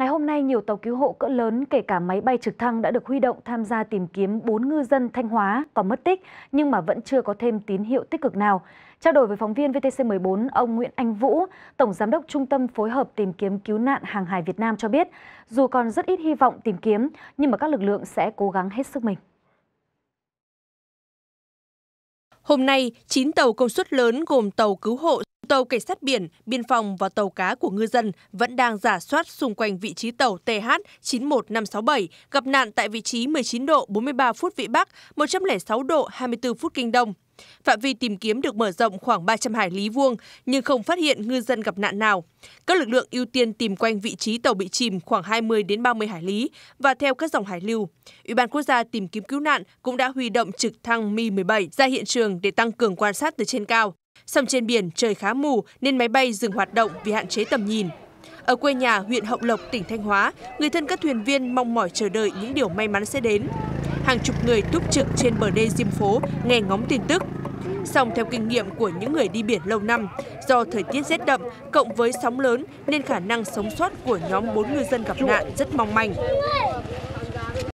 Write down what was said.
Ngày hôm nay, nhiều tàu cứu hộ cỡ lớn kể cả máy bay trực thăng đã được huy động tham gia tìm kiếm 4 ngư dân Thanh Hóa còn mất tích nhưng mà vẫn chưa có thêm tín hiệu tích cực nào. Trao đổi với phóng viên VTC14, ông Nguyễn Anh Vũ, Tổng Giám đốc Trung tâm Phối hợp Tìm kiếm Cứu nạn Hàng hải Việt Nam cho biết, dù còn rất ít hy vọng tìm kiếm nhưng mà các lực lượng sẽ cố gắng hết sức mình. Hôm nay, 9 tàu công suất lớn gồm tàu cứu hộ Tàu cảnh sát biển, biên phòng và tàu cá của ngư dân vẫn đang giả soát xung quanh vị trí tàu TH91567 gặp nạn tại vị trí 19 độ 43 phút Vĩ Bắc, 106 độ 24 phút Kinh Đông. Phạm vi tìm kiếm được mở rộng khoảng 300 hải lý vuông nhưng không phát hiện ngư dân gặp nạn nào. Các lực lượng ưu tiên tìm quanh vị trí tàu bị chìm khoảng 20 đến 30 hải lý và theo các dòng hải lưu. Ủy ban quốc gia tìm kiếm cứu nạn cũng đã huy động trực thăng Mi-17 ra hiện trường để tăng cường quan sát từ trên cao. Song trên biển trời khá mù nên máy bay dừng hoạt động vì hạn chế tầm nhìn. Ở quê nhà huyện Hậu Lộc, tỉnh Thanh Hóa, người thân các thuyền viên mong mỏi chờ đợi những điều may mắn sẽ đến. Hàng chục người túc trực trên bờ đê diêm phố nghe ngóng tin tức. Song theo kinh nghiệm của những người đi biển lâu năm, do thời tiết rét đậm cộng với sóng lớn nên khả năng sống sót của nhóm 4 ngư dân gặp nạn rất mong manh.